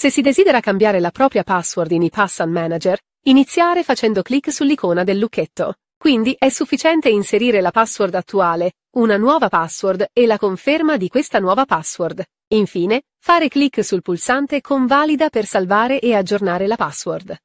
Se si desidera cambiare la propria password in ePassan Manager, iniziare facendo clic sull'icona del lucchetto. Quindi è sufficiente inserire la password attuale, una nuova password e la conferma di questa nuova password. Infine, fare clic sul pulsante Convalida per salvare e aggiornare la password.